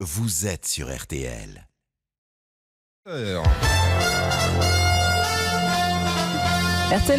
Vous êtes sur RTL. RTL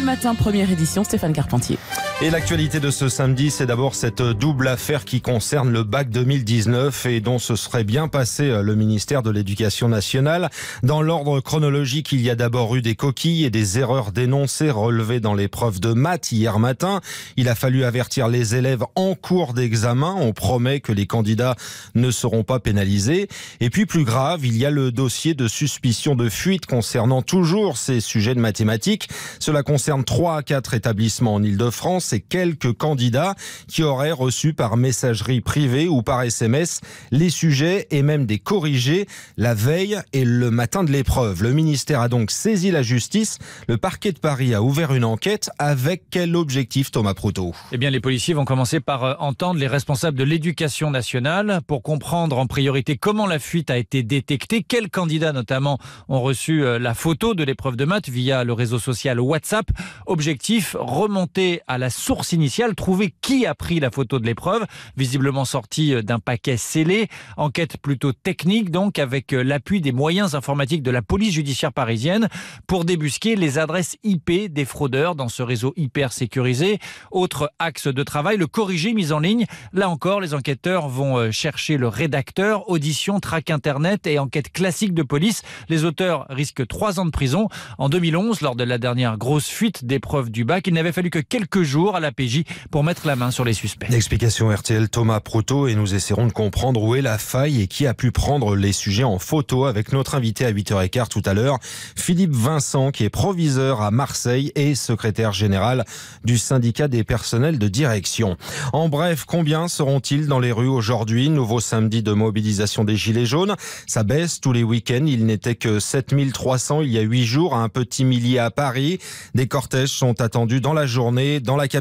Matin, première édition, Stéphane Carpentier. Et l'actualité de ce samedi, c'est d'abord cette double affaire qui concerne le bac 2019 et dont se serait bien passé euh, le ministère de l'Éducation nationale. Dans l'ordre chronologique, il y a d'abord eu des coquilles et des erreurs dénoncées relevées dans l'épreuve de maths hier matin. Il a fallu avertir les élèves en cours d'examen. On promet que les candidats ne seront pas pénalisés. Et puis plus grave, il y a le dossier de suspicion de fuite concernant toujours ces sujets de mathématiques. Cela concerne 3 à 4 établissements en Ile-de-France ces quelques candidats qui auraient reçu par messagerie privée ou par SMS les sujets et même des corrigés la veille et le matin de l'épreuve. Le ministère a donc saisi la justice. Le parquet de Paris a ouvert une enquête. Avec quel objectif, Thomas Proto Eh bien, les policiers vont commencer par euh, entendre les responsables de l'éducation nationale pour comprendre en priorité comment la fuite a été détectée, quels candidats notamment ont reçu euh, la photo de l'épreuve de maths via le réseau social WhatsApp. Objectif, remonter à la source initiale, trouver qui a pris la photo de l'épreuve, visiblement sortie euh, d'un paquet scellé. Enquête plutôt technique, donc, avec euh, l'appui des moyens informatiques de la police judiciaire parisienne pour débusquer les adresses IP des fraudeurs dans ce réseau hyper sécurisé. Autre axe de travail, le corriger, mis en ligne. Là encore, les enquêteurs vont euh, chercher le rédacteur, audition, track internet et enquête classique de police. Les auteurs risquent trois ans de prison. En 2011, lors de la dernière grosse fuite d'épreuves du bac, il n'avait fallu que quelques jours à la PJ pour mettre la main sur les suspects. Explication RTL Thomas Proto et nous essaierons de comprendre où est la faille et qui a pu prendre les sujets en photo avec notre invité à 8h15 tout à l'heure, Philippe Vincent qui est proviseur à Marseille et secrétaire général du syndicat des personnels de direction. En bref, combien seront-ils dans les rues aujourd'hui Nouveau samedi de mobilisation des Gilets jaunes. Ça baisse tous les week-ends. Il n'était que 7300 il y a 8 jours à un petit millier à Paris. Des cortèges sont attendus dans la journée, dans la capitale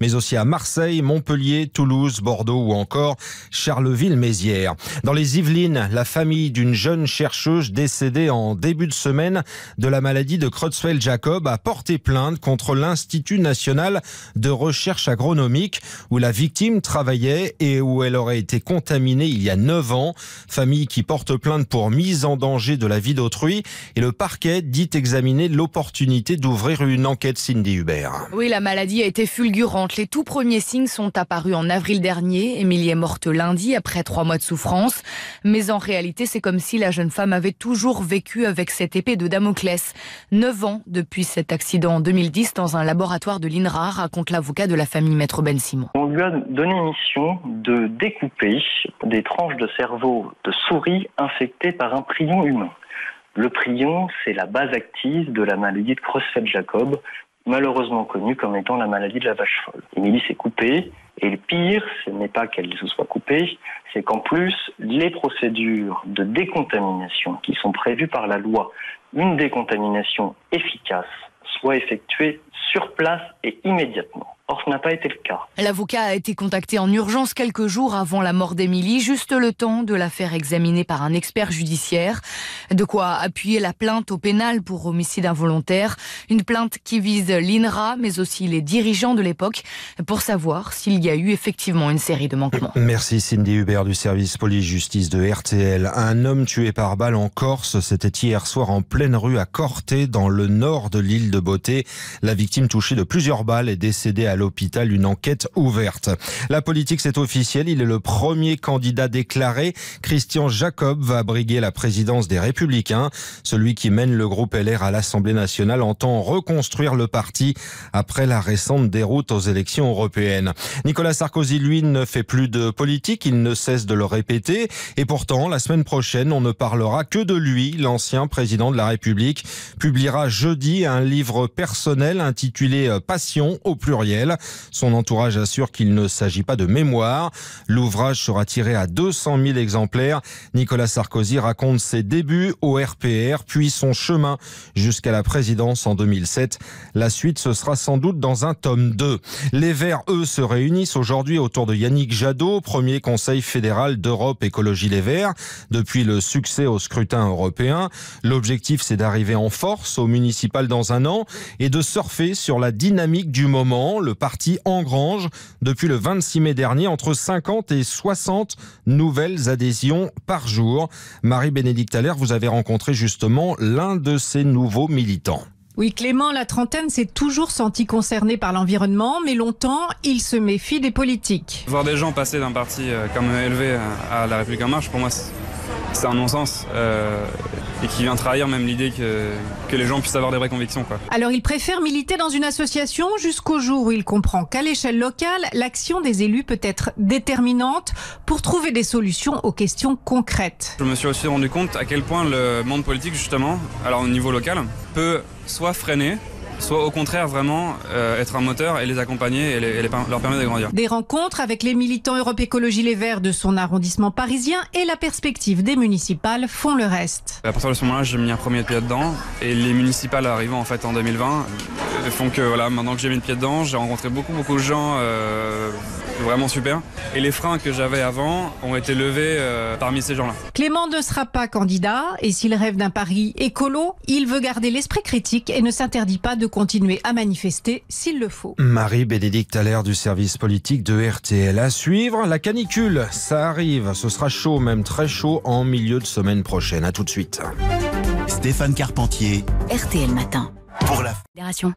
mais aussi à Marseille, Montpellier, Toulouse, Bordeaux ou encore Charleville-Mézières. Dans les Yvelines, la famille d'une jeune chercheuse décédée en début de semaine de la maladie de Creutzfeldt-Jacob a porté plainte contre l'Institut national de recherche agronomique où la victime travaillait et où elle aurait été contaminée il y a 9 ans. Famille qui porte plainte pour mise en danger de la vie d'autrui et le parquet dit examiner l'opportunité d'ouvrir une enquête Cindy Hubert. Oui, la maladie a été fulgurante. Les tout premiers signes sont apparus en avril dernier. Émilie est morte lundi après trois mois de souffrance. Mais en réalité, c'est comme si la jeune femme avait toujours vécu avec cette épée de Damoclès. Neuf ans depuis cet accident en 2010 dans un laboratoire de l'INRA, raconte l'avocat de la famille Maître Ben Simon. On lui a donné mission de découper des tranches de cerveau de souris infectées par un prion humain. Le prion, c'est la base active de la maladie de Creutzfeldt-Jacob malheureusement connue comme étant la maladie de la vache folle. Émilie s'est coupée, et le pire, ce n'est pas qu'elle se soit coupée, c'est qu'en plus, les procédures de décontamination qui sont prévues par la loi, une décontamination efficace, soit effectuée sur place et immédiatement. Or, ce n'a pas été le cas. L'avocat a été contacté en urgence quelques jours avant la mort d'Émilie, juste le temps de la faire examiner par un expert judiciaire. De quoi appuyer la plainte au pénal pour homicide involontaire. Une plainte qui vise l'INRA, mais aussi les dirigeants de l'époque, pour savoir s'il y a eu effectivement une série de manquements. Merci Cindy Hubert du service police-justice de RTL. Un homme tué par balle en Corse, c'était hier soir en pleine rue à Corté, dans le nord de l'île de Beauté. La victime touchée de plusieurs balles est décédée à l'hôpital une enquête ouverte. La politique, c'est officiel. Il est le premier candidat déclaré. Christian Jacob va briguer la présidence des Républicains. Celui qui mène le groupe LR à l'Assemblée nationale entend reconstruire le parti après la récente déroute aux élections européennes. Nicolas Sarkozy, lui, ne fait plus de politique. Il ne cesse de le répéter. Et pourtant, la semaine prochaine, on ne parlera que de lui. L'ancien président de la République publiera jeudi un livre personnel intitulé euh, Passion au pluriel. Son entourage assure qu'il ne s'agit pas de mémoire. L'ouvrage sera tiré à 200 000 exemplaires. Nicolas Sarkozy raconte ses débuts au RPR, puis son chemin jusqu'à la présidence en 2007. La suite, ce sera sans doute dans un tome 2. Les Verts, eux, se réunissent aujourd'hui autour de Yannick Jadot, premier conseil fédéral d'Europe Écologie Les Verts. Depuis le succès au scrutin européen, l'objectif, c'est d'arriver en force au municipal dans un an et de surfer sur la dynamique du moment. Le parti engrange depuis le 26 mai dernier entre 50 et 60 nouvelles adhésions par jour. Marie-Bénédicte Allaire, vous avez rencontré justement l'un de ces nouveaux militants. Oui, Clément, la trentaine s'est toujours senti concerné par l'environnement, mais longtemps, il se méfie des politiques. Voir des gens passer d'un parti euh, comme élevé euh, à La République en marche, pour moi, c'est un non-sens. Euh, et qui vient trahir même l'idée que, les gens puissent avoir des vraies convictions. Alors il préfère militer dans une association jusqu'au jour où il comprend qu'à l'échelle locale, l'action des élus peut être déterminante pour trouver des solutions aux questions concrètes. Je me suis aussi rendu compte à quel point le monde politique, justement, alors au niveau local, peut soit freiner soit au contraire vraiment euh, être un moteur et les accompagner et, leur permettre de grandir. Des rencontres avec les militants Europe Écologie Les Verts de son arrondissement parisien et la perspective des municipales font le reste. À partir de ce moment-là, j'ai mis un premier pied dedans et les municipales arrivant en fait en 2020 euh, font que voilà, maintenant que j'ai mis le pied dedans, j'ai rencontré beaucoup beaucoup de gens. Euh, vraiment super. Et les freins que j'avais avant ont été levés euh, parmi ces gens-là. Clément ne sera pas candidat et s'il rêve d'un Paris écolo, il veut garder l'esprit critique et ne s'interdit pas de continuer à manifester s'il le faut. Marie-Bénédicte Allaire du service politique de RTL. À suivre, la canicule, ça arrive. Ce sera chaud, même très chaud, en milieu de semaine prochaine. À tout de suite. Stéphane Carpentier. RTL Matin. Pour la Fédération.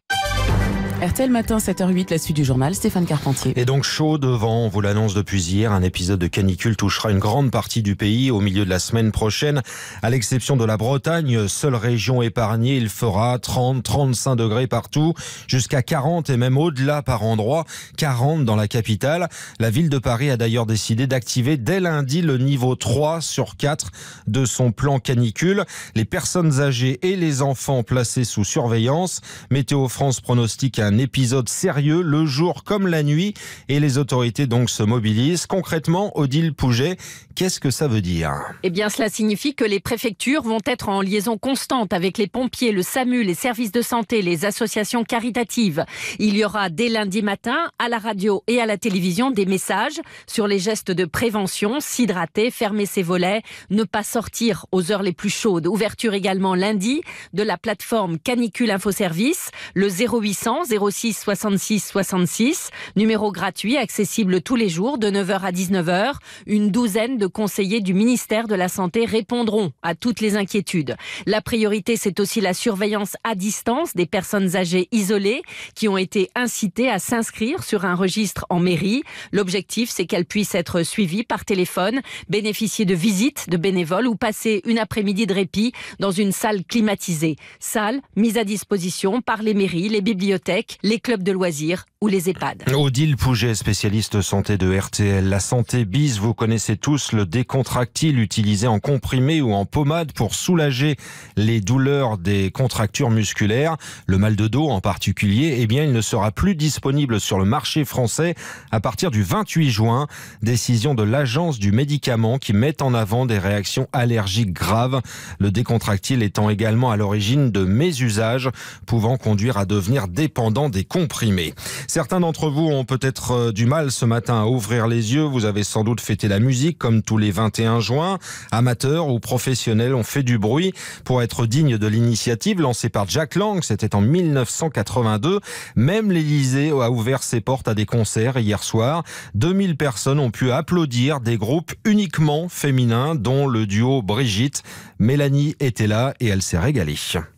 RTL Matin, 7h08, la suite du journal, Stéphane Carpentier. Et donc chaud devant, on vous l'annonce depuis hier, un épisode de canicule touchera une grande partie du pays au milieu de la semaine prochaine. À l'exception de la Bretagne, seule région épargnée, il fera 30, 35 degrés partout, jusqu'à 40 et même au-delà par endroit, 40 dans la capitale. La ville de Paris a d'ailleurs décidé d'activer dès lundi le niveau 3 sur 4 de son plan canicule. Les personnes âgées et les enfants placés sous surveillance. Météo France pronostique un un épisode sérieux le jour comme la nuit et les autorités donc se mobilisent. Concrètement, Odile Pouget, qu'est-ce que ça veut dire Eh bien, cela signifie que les préfectures vont être en liaison constante avec les pompiers, le SAMU, les services de santé, les associations caritatives. Il y aura dès lundi matin à la radio et à la télévision des messages sur les gestes de prévention, s'hydrater, fermer ses volets, ne pas sortir aux heures les plus chaudes. Ouverture également lundi de la plateforme Canicule Info Service, le 0800 06 66 66. Numéro gratuit, accessible tous les jours de 9h à 19h. Une douzaine de conseillers du ministère de la Santé répondront à toutes les inquiétudes. La priorité, c'est aussi la surveillance à distance des personnes âgées isolées qui ont été incitées à s'inscrire sur un registre en mairie. L'objectif, c'est qu'elles puissent être suivies par téléphone, bénéficier de visites de bénévoles ou passer une après-midi de répit dans une salle climatisée. Salle mise à disposition par les mairies, les bibliothèques les clubs de loisirs ou les EHPAD. Odile Pouget, spécialiste santé de RTL. La santé bise, vous connaissez tous le décontractile utilisé en comprimé ou en pommade pour soulager les douleurs des contractures musculaires. Le mal de dos en particulier, eh bien, il ne sera plus disponible sur le marché français à partir du 28 juin. Décision de l'agence du médicament qui met en avant des réactions allergiques graves. Le décontractile étant également à l'origine de mésusages pouvant conduire à devenir dépendant dans des comprimés. Certains d'entre vous ont peut-être euh, du mal ce matin à ouvrir les yeux. Vous avez sans doute fêté la musique comme tous les 21 juin. Amateurs ou professionnels ont fait du bruit pour être dignes de l'initiative lancée par Jack Lang. C'était en 1982. Même l'Elysée a ouvert ses portes à des concerts hier soir. 2000 personnes ont pu applaudir des groupes uniquement féminins, dont le duo Brigitte. Mélanie était là et elle s'est régalée.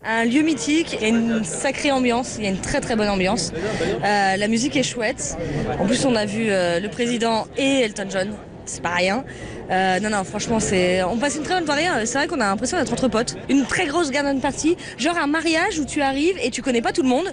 Un lieu mythique et une sacrée ambiance. Il y a une très très bonne ambiance. Euh, la musique est chouette. En plus, on a vu euh, le président et Elton John. C'est pas rien. Euh, non, non, franchement, c'est. On passe une très bonne soirée. Hein. C'est vrai qu'on a l'impression d'être entre potes. Une très grosse de party, genre un mariage où tu arrives et tu connais pas tout le monde,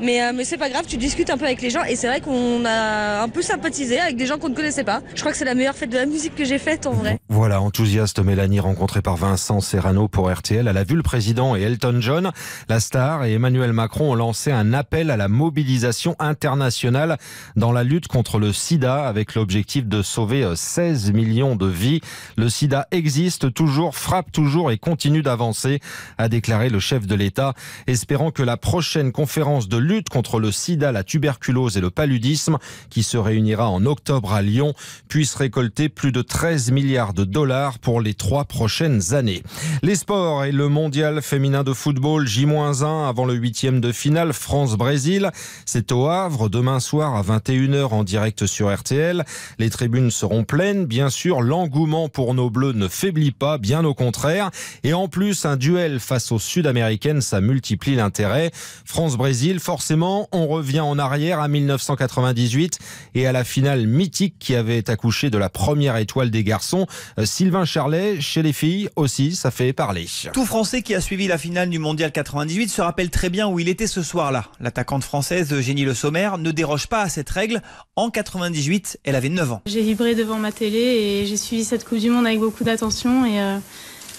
mais euh, mais c'est pas grave, tu discutes un peu avec les gens et c'est vrai qu'on a un peu sympathisé avec des gens qu'on ne connaissait pas. Je crois que c'est la meilleure fête de la musique que j'ai faite en vrai. Voilà, enthousiaste Mélanie rencontrée par Vincent Serrano pour RTL. Elle a vu le président et Elton John, la star et Emmanuel Macron ont lancé un appel à la mobilisation internationale dans la lutte contre le SIDA avec l'objectif de sauver 16 euh, millions de vie. Le sida existe toujours, frappe toujours et continue d'avancer, a déclaré le chef de l'État, espérant que la prochaine conférence de lutte contre le sida, la tuberculose et le paludisme, qui se réunira en octobre à Lyon, puisse récolter plus de 13 milliards de dollars pour les trois prochaines années. Les sports et le mondial féminin de football J-1 avant le huitième de finale France-Brésil. C'est au Havre demain soir à 21h en direct sur RTL. Les tribunes seront pleines. Bien sûr, l'an l'engouement pour nos Bleus ne faiblit pas, bien au contraire. Et en plus, un duel face aux Sud-Américaines, ça multiplie l'intérêt. France-Brésil, forcément, on revient en arrière à 1998 et à la finale mythique qui avait accouché de la première étoile des garçons. Euh, Sylvain Charlet, chez les filles aussi, ça fait parler. Tout Français qui a suivi la finale du Mondial 98 se rappelle très bien où il était ce soir-là. L'attaquante française génie Le Sommer ne déroge pas à cette règle. En 98, elle avait 9 ans. J'ai vibré devant ma télé et j'ai suivi suivi cette Coupe du Monde avec beaucoup d'attention et, euh,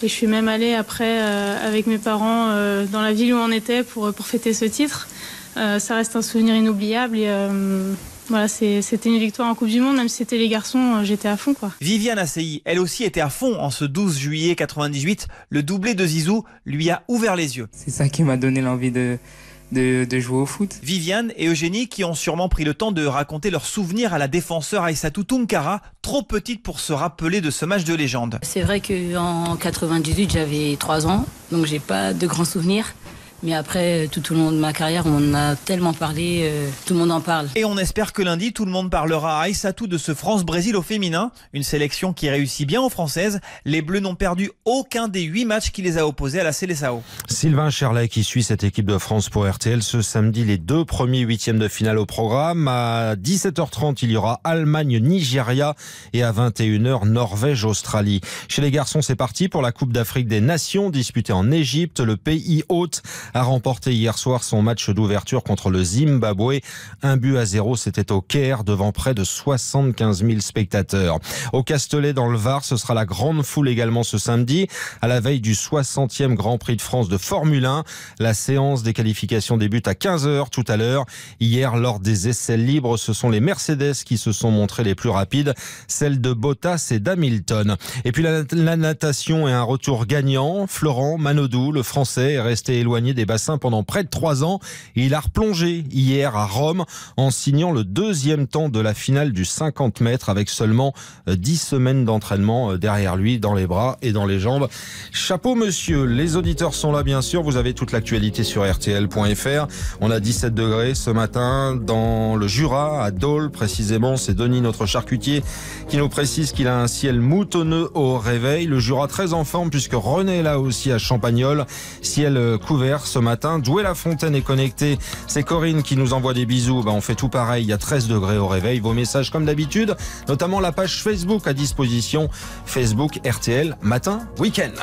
je suis même allée après euh, avec mes parents euh, dans la ville où on était pour, pour fêter ce titre. ça reste un souvenir inoubliable et voilà, c'était une victoire en Coupe du Monde, même si c'était les garçons, j'étais à fond. quoi. Viviane Asseyi, elle aussi était à fond en ce 12 juillet 98. Le doublé de Zizou lui a ouvert les yeux. C'est ça qui m'a donné l'envie de, de, jouer au foot. Viviane et Eugénie qui ont sûrement pris le temps de raconter leurs souvenirs à la défenseur Aïssatou Tunkara, trop petite pour se rappeler de ce match de légende. C'est vrai qu'en 98, j'avais 3 ans, donc j'ai pas de grands souvenirs. Mais après, euh, tout au long de ma carrière, on en a tellement parlé, euh, tout le monde en parle. Et on espère que lundi, tout le monde parlera à Aïssatou de ce France-Brésil au féminin. Une sélection qui réussit bien aux Françaises. Les Bleus n'ont perdu aucun des huit matchs qui les a opposés à la Célessao. Sylvain Charlet qui suit cette équipe de France pour RTL ce samedi, les deux premiers huitièmes de finale au programme. À 17h30, il y aura Allemagne-Nigeria et à 21h, Norvège-Australie. Chez les garçons, c'est parti pour la Coupe d'Afrique des Nations disputée en Égypte. Le pays hôte a remporté hier soir son match d'ouverture contre le Zimbabwe. Un but à zéro, c'était au Caire devant près de 75 000 spectateurs. Au Castellet dans le Var, ce sera la grande foule également ce samedi, à la veille du 60e Grand Prix de France de Formule 1. La séance des qualifications débute à 15h tout à l'heure. Hier, lors des essais libres, ce sont les Mercedes qui se sont montrés les plus rapides, celles de Bottas et d'Hamilton. Et puis la, la, natation est un retour gagnant. Florent Manodou, le Français, est resté éloigné des bassin pendant près de trois ans. Il a replongé hier à Rome en signant le deuxième temps de la finale du 50 mètres avec seulement 10 euh, semaines d'entraînement euh, derrière lui, dans les bras et dans les jambes. Chapeau monsieur, les auditeurs sont là bien sûr, vous avez toute l'actualité sur rtl.fr. On a 17 degrés ce matin dans le Jura, à Dole précisément, c'est Denis notre charcutier qui nous précise qu'il a un ciel moutonneux au réveil. Le Jura très en forme puisque René est là aussi à Champagnol, ciel euh, couvert ce matin. Douai la Fontaine est connectée. C'est Corinne qui nous envoie des bisous. Ben, on fait tout pareil. Il y a 13 degrés au réveil. Vos messages comme d'habitude, notamment la page Facebook à disposition. Facebook RTL Matin Week-end.